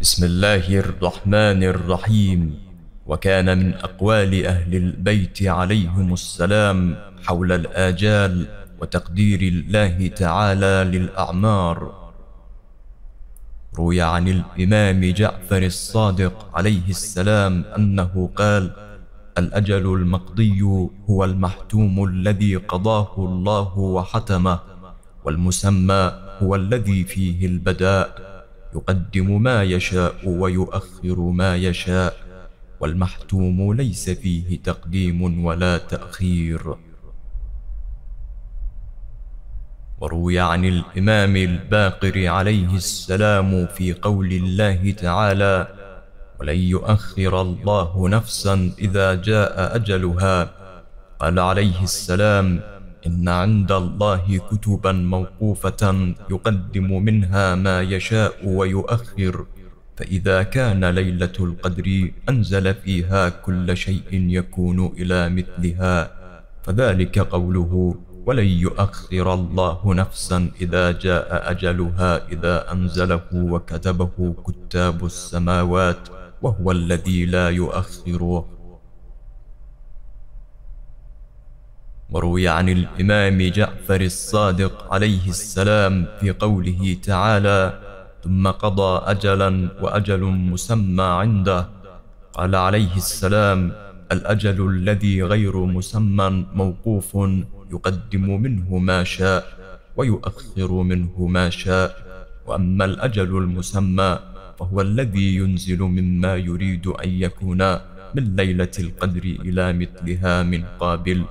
بسم الله الرحمن الرحيم وكان من أقوال أهل البيت عليهم السلام حول الآجال وتقدير الله تعالى للأعمار روي عن الإمام جعفر الصادق عليه السلام أنه قال الأجل المقضي هو المحتوم الذي قضاه الله وحتمه والمسمى هو الذي فيه البداء يقدم ما يشاء ويؤخر ما يشاء والمحتوم ليس فيه تقديم ولا تأخير وروي عن الإمام الباقر عليه السلام في قول الله تعالى ولن يؤخر الله نفسا إذا جاء أجلها قال عليه السلام إن عند الله كتبا موقوفة يقدم منها ما يشاء ويؤخر فإذا كان ليلة القدر أنزل فيها كل شيء يكون إلى مثلها فذلك قوله ولن يؤخر الله نفسا إذا جاء أجلها إذا أنزله وكتبه كتاب السماوات وهو الذي لا يؤخره وروي عن الإمام جعفر الصادق عليه السلام في قوله تعالى ثم قضى أجلا وأجل مسمى عنده قال عليه السلام الأجل الذي غير مسمى موقوف يقدم منه ما شاء ويؤخر منه ما شاء وأما الأجل المسمى فهو الذي ينزل مما يريد أن يكون من ليلة القدر إلى مثلها من قابل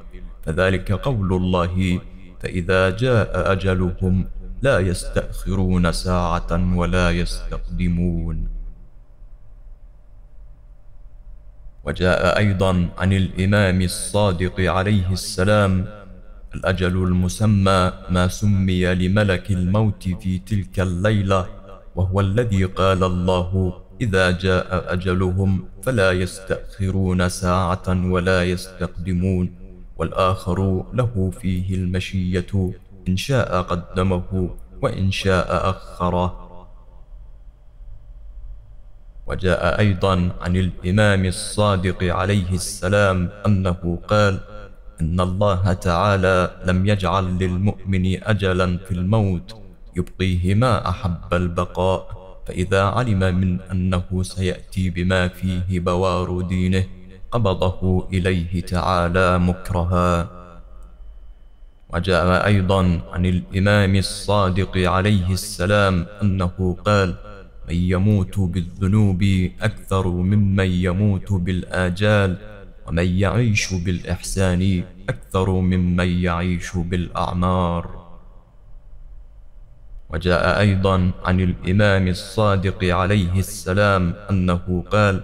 فذلك قول الله فإذا جاء أجلهم لا يستأخرون ساعة ولا يستقدمون وجاء أيضا عن الإمام الصادق عليه السلام الأجل المسمى ما سمي لملك الموت في تلك الليلة وهو الذي قال الله إذا جاء أجلهم فلا يستأخرون ساعة ولا يستقدمون والآخر له فيه المشية إن شاء قدمه وإن شاء أخره وجاء أيضا عن الإمام الصادق عليه السلام أنه قال إن الله تعالى لم يجعل للمؤمن أجلا في الموت يبقيه ما أحب البقاء فإذا علم من أنه سيأتي بما فيه بوار دينه قبضه إليه تعالى مكرها وجاء أيضا عن الإمام الصادق عليه السلام أنه قال من يموت بالذنوب أكثر ممن يموت بالآجال ومن يعيش بالإحسان أكثر ممن يعيش بالأعمار وجاء أيضا عن الإمام الصادق عليه السلام أنه قال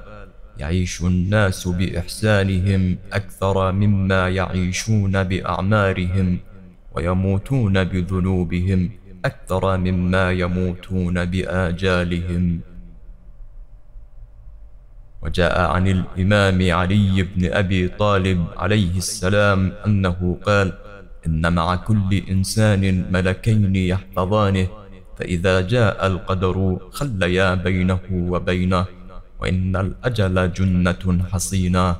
يعيش الناس باحسانهم اكثر مما يعيشون باعمارهم ويموتون بذنوبهم اكثر مما يموتون باجالهم وجاء عن الامام علي بن ابي طالب عليه السلام انه قال ان مع كل انسان ملكين يحفظانه فاذا جاء القدر خليا بينه وبينه وإن الأجل جنة حصينة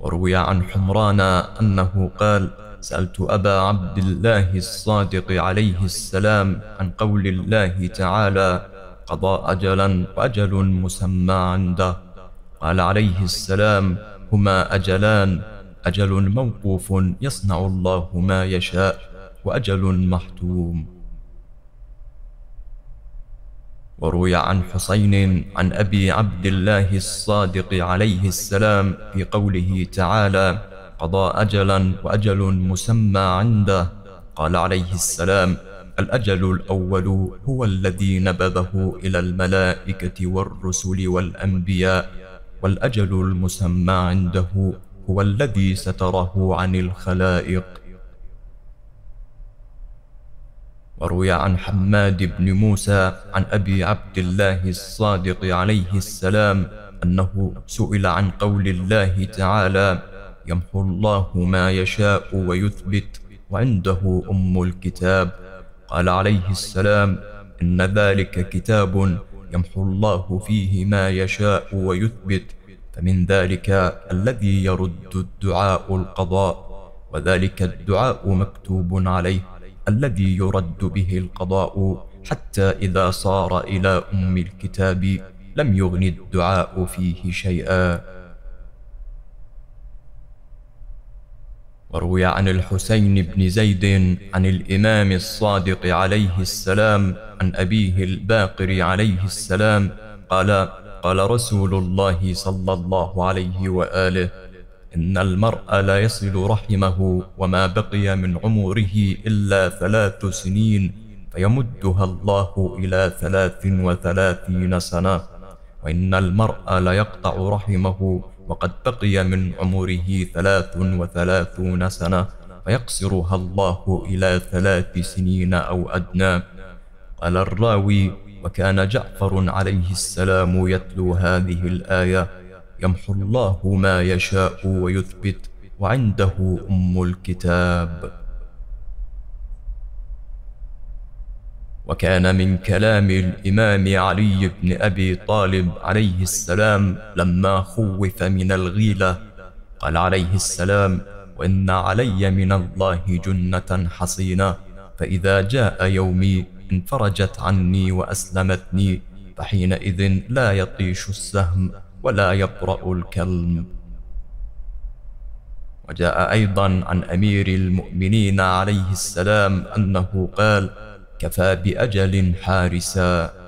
وروي عن حمران أنه قال سألت أبا عبد الله الصادق عليه السلام عن قول الله تعالى قضى أجلا وأجل مسمى عنده قال عليه السلام هما أجلان أجل موقوف يصنع الله ما يشاء وأجل محتوم وروي عن حسين عن أبي عبد الله الصادق عليه السلام في قوله تعالى قضى أجلا وأجل مسمى عنده قال عليه السلام الأجل الأول هو الذي نبذه إلى الملائكة والرسل والأنبياء والأجل المسمى عنده هو الذي ستره عن الخلائق وروي عن حماد بن موسى عن أبي عبد الله الصادق عليه السلام أنه سئل عن قول الله تعالى يمحو الله ما يشاء ويثبت وعنده أم الكتاب قال عليه السلام إن ذلك كتاب يمحو الله فيه ما يشاء ويثبت فمن ذلك الذي يرد الدعاء القضاء وذلك الدعاء مكتوب عليه الذي يرد به القضاء حتى إذا صار إلى أم الكتاب لم يغن الدعاء فيه شيئا وروي عن الحسين بن زيد عن الإمام الصادق عليه السلام عن أبيه الباقر عليه السلام قال قال رسول الله صلى الله عليه وآله إن المرء لا يصل رحمه وما بقي من عمره إلا ثلاث سنين فيمدها الله إلى ثلاث وثلاثين سنة وإن المرء لا يقطع رحمه وقد بقي من عمره ثلاث وثلاثون سنة فيقصرها الله إلى ثلاث سنين أو أدنى قال الراوي وكان جعفر عليه السلام يتلو هذه الآية يمحو الله ما يشاء ويثبت وعنده أم الكتاب وكان من كلام الإمام علي بن أبي طالب عليه السلام لما خوف من الغيلة قال عليه السلام وإن علي من الله جنة حصينة فإذا جاء يومي انفرجت عني وأسلمتني فحينئذ لا يطيش السهم ولا يقرأ الكلم وجاء أيضا عن أمير المؤمنين عليه السلام أنه قال كفى بأجل حارسا